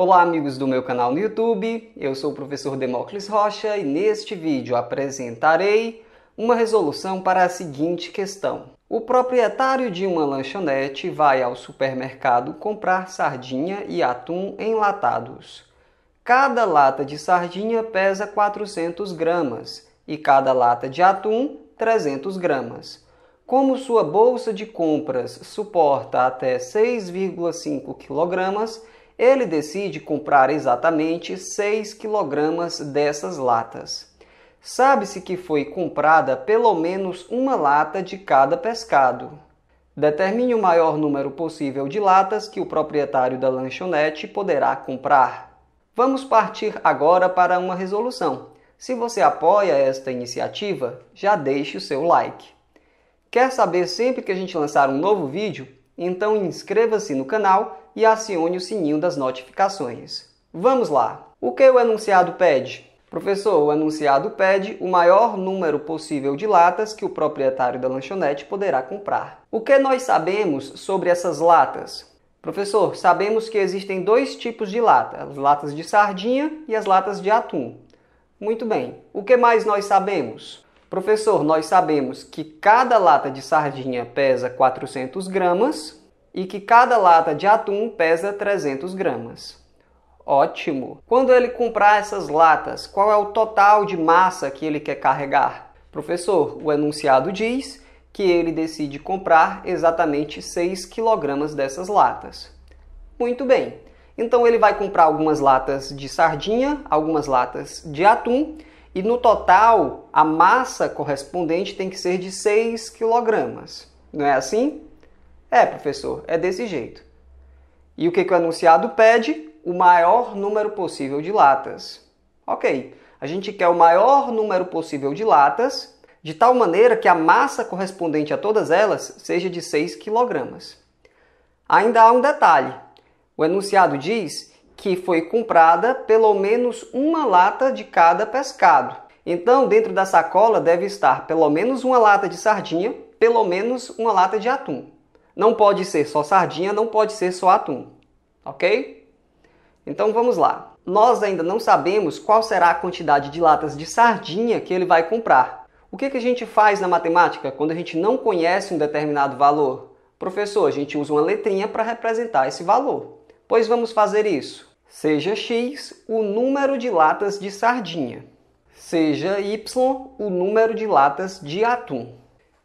Olá, amigos do meu canal no YouTube. Eu sou o professor Demócles Rocha e neste vídeo apresentarei uma resolução para a seguinte questão. O proprietário de uma lanchonete vai ao supermercado comprar sardinha e atum enlatados. Cada lata de sardinha pesa 400 gramas e cada lata de atum 300 gramas. Como sua bolsa de compras suporta até 6,5 quilogramas, ele decide comprar exatamente 6 kg dessas latas. Sabe-se que foi comprada pelo menos uma lata de cada pescado. Determine o maior número possível de latas que o proprietário da lanchonete poderá comprar. Vamos partir agora para uma resolução. Se você apoia esta iniciativa, já deixe o seu like. Quer saber sempre que a gente lançar um novo vídeo? Então inscreva-se no canal e acione o sininho das notificações. Vamos lá! O que o enunciado pede? Professor, o enunciado pede o maior número possível de latas que o proprietário da lanchonete poderá comprar. O que nós sabemos sobre essas latas? Professor, sabemos que existem dois tipos de lata, as latas de sardinha e as latas de atum. Muito bem. O que mais nós sabemos? Professor, nós sabemos que cada lata de sardinha pesa 400 gramas e que cada lata de atum pesa 300 gramas. Ótimo! Quando ele comprar essas latas, qual é o total de massa que ele quer carregar? Professor, o enunciado diz que ele decide comprar exatamente 6 kg dessas latas. Muito bem, então ele vai comprar algumas latas de sardinha, algumas latas de atum e no total a massa correspondente tem que ser de 6 kg. Não é assim? É, professor, é desse jeito. E o que, que o enunciado pede? O maior número possível de latas. Ok, a gente quer o maior número possível de latas, de tal maneira que a massa correspondente a todas elas seja de 6 kg. Ainda há um detalhe: o enunciado diz que foi comprada pelo menos uma lata de cada pescado. Então, dentro da sacola deve estar pelo menos uma lata de sardinha, pelo menos uma lata de atum. Não pode ser só sardinha, não pode ser só atum, ok? Então vamos lá. Nós ainda não sabemos qual será a quantidade de latas de sardinha que ele vai comprar. O que, que a gente faz na matemática quando a gente não conhece um determinado valor? Professor, a gente usa uma letrinha para representar esse valor. Pois vamos fazer isso. Seja x o número de latas de sardinha. Seja y o número de latas de atum.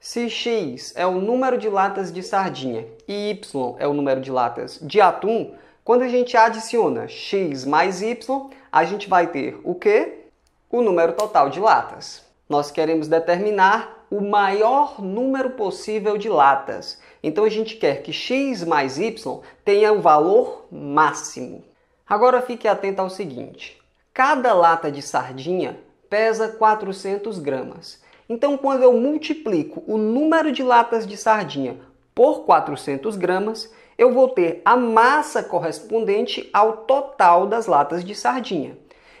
Se x é o número de latas de sardinha e y é o número de latas de atum, quando a gente adiciona x mais y, a gente vai ter o quê? O número total de latas. Nós queremos determinar o maior número possível de latas. Então a gente quer que x mais y tenha o valor máximo. Agora fique atento ao seguinte: cada lata de sardinha pesa 400 gramas. Então, quando eu multiplico o número de latas de sardinha por 400 gramas, eu vou ter a massa correspondente ao total das latas de sardinha.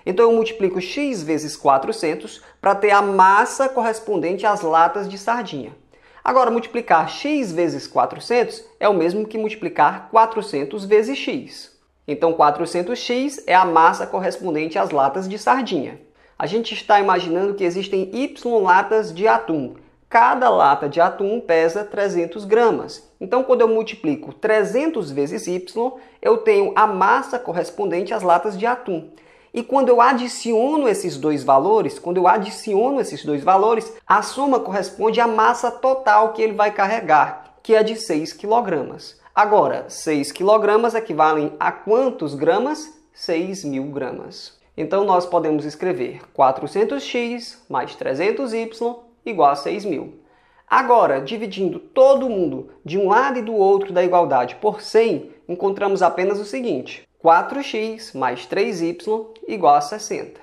Então eu multiplico x vezes 400 para ter a massa correspondente às latas de sardinha. Agora, multiplicar x vezes 400 é o mesmo que multiplicar 400 vezes x. Então, 400x é a massa correspondente às latas de sardinha a gente está imaginando que existem Y latas de atum. Cada lata de atum pesa 300 gramas. Então, quando eu multiplico 300 vezes Y, eu tenho a massa correspondente às latas de atum. E quando eu adiciono esses dois valores, quando eu adiciono esses dois valores, a soma corresponde à massa total que ele vai carregar, que é de 6 kg. Agora, 6 kg equivalem a quantos gramas? 6 mil gramas. Então nós podemos escrever 400x mais 300y igual a 6.000. Agora, dividindo todo mundo de um lado e do outro da igualdade por 100, encontramos apenas o seguinte: 4x mais 3y igual a 60.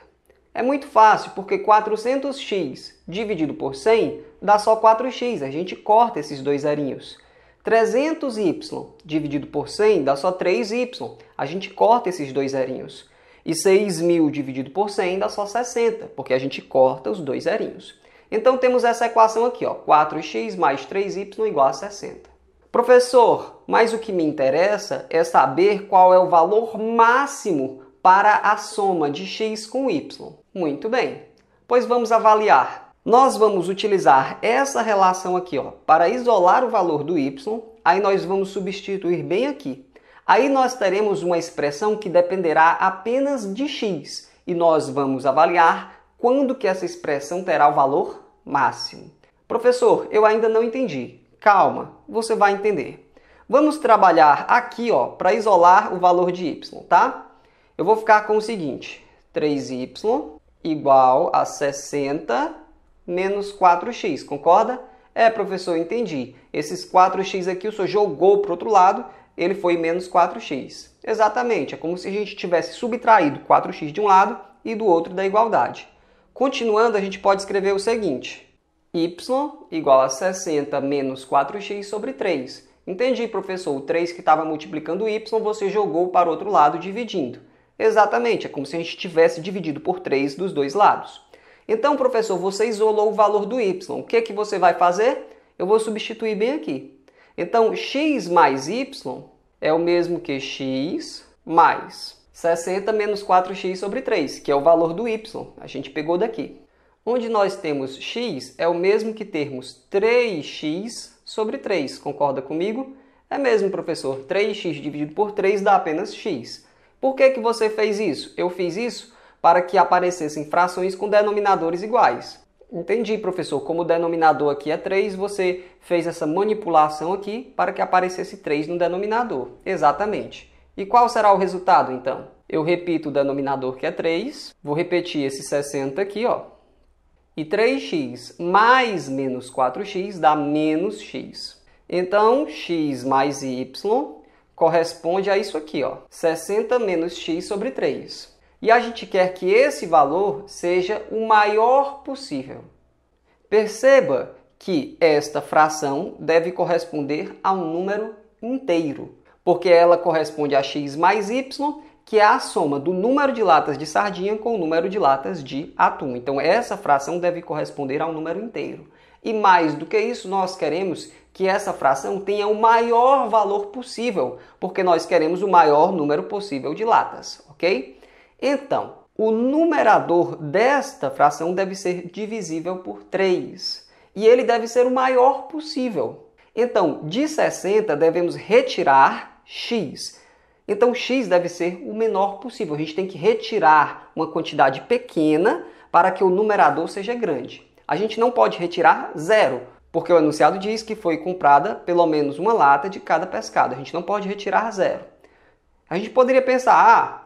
É muito fácil, porque 400x dividido por 100 dá só 4x, a gente corta esses dois zerinhos. 300y dividido por 100 dá só 3y, a gente corta esses dois zerinhos. E 6.000 mil dividido por 100 dá só 60, porque a gente corta os dois zerinhos. Então temos essa equação aqui, ó, 4x mais 3y igual a 60. Professor, mas o que me interessa é saber qual é o valor máximo para a soma de x com y. Muito bem, pois vamos avaliar. Nós vamos utilizar essa relação aqui ó, para isolar o valor do y, aí nós vamos substituir bem aqui. Aí nós teremos uma expressão que dependerá apenas de x e nós vamos avaliar quando que essa expressão terá o valor máximo. Professor, eu ainda não entendi. Calma, você vai entender. Vamos trabalhar aqui para isolar o valor de y, tá? Eu vou ficar com o seguinte, 3y igual a 60 menos 4x, concorda? É, professor, entendi. Esses 4x aqui o senhor jogou para o outro lado ele foi menos 4x. Exatamente, é como se a gente tivesse subtraído 4x de um lado e do outro da igualdade. Continuando, a gente pode escrever o seguinte: y igual a 60 menos 4x sobre 3. Entendi, professor, o 3 que estava multiplicando y você jogou para o outro lado dividindo. Exatamente, é como se a gente tivesse dividido por 3 dos dois lados. Então, professor, você isolou o valor do y. O que, que você vai fazer? Eu vou substituir bem aqui. Então, x mais y é o mesmo que x mais 60 menos 4x sobre 3, que é o valor do y. A gente pegou daqui. Onde nós temos x é o mesmo que termos 3x sobre 3. Concorda comigo? É mesmo, professor. 3x dividido por 3 dá apenas x. Por que, que você fez isso? Eu fiz isso para que aparecessem frações com denominadores iguais. Entendi, professor. Como o denominador aqui é 3, você fez essa manipulação aqui para que aparecesse 3 no denominador. Exatamente. E qual será o resultado, então? Eu repito o denominador que é 3, vou repetir esse 60 aqui, ó. E 3x mais menos 4x dá menos x. Então, x mais y corresponde a isso aqui, ó. 60 menos x sobre 3. E a gente quer que esse valor seja o maior possível. Perceba que esta fração deve corresponder a um número inteiro, porque ela corresponde a x mais y, que é a soma do número de latas de sardinha com o número de latas de atum. Então, essa fração deve corresponder a um número inteiro. E mais do que isso, nós queremos que essa fração tenha o maior valor possível, porque nós queremos o maior número possível de latas, ok? Então, o numerador desta fração deve ser divisível por 3 e ele deve ser o maior possível. Então, de 60 devemos retirar x. Então, x deve ser o menor possível. A gente tem que retirar uma quantidade pequena para que o numerador seja grande. A gente não pode retirar zero, porque o enunciado diz que foi comprada pelo menos uma lata de cada pescado. A gente não pode retirar zero. A gente poderia pensar, ah,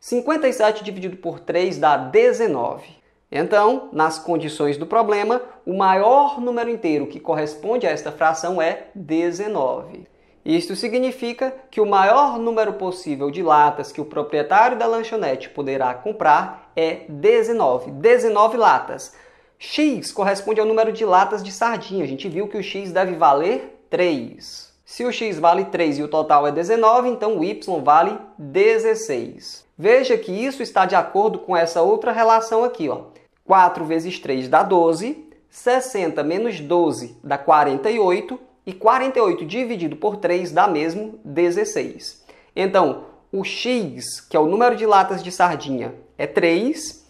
57 dividido por 3 dá 19. Então, nas condições do problema, o maior número inteiro que corresponde a esta fração é 19. Isto significa que o maior número possível de latas que o proprietário da lanchonete poderá comprar é 19. 19 latas. X corresponde ao número de latas de sardinha. A gente viu que o X deve valer 3. Se o x vale 3 e o total é 19, então o y vale 16. Veja que isso está de acordo com essa outra relação aqui. Ó. 4 vezes 3 dá 12, 60 menos 12 dá 48, e 48 dividido por 3 dá mesmo 16. Então, o x, que é o número de latas de sardinha, é 3,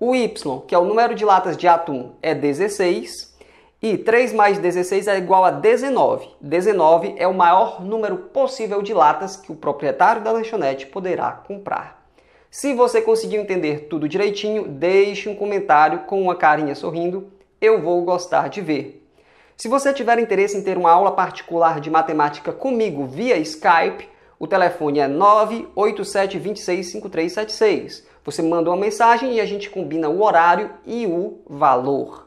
o y, que é o número de latas de atum, é 16, e 3 mais 16 é igual a 19. 19 é o maior número possível de latas que o proprietário da lanchonete poderá comprar. Se você conseguiu entender tudo direitinho, deixe um comentário com uma carinha sorrindo. Eu vou gostar de ver. Se você tiver interesse em ter uma aula particular de matemática comigo via Skype, o telefone é 987265376. Você manda uma mensagem e a gente combina o horário e o valor.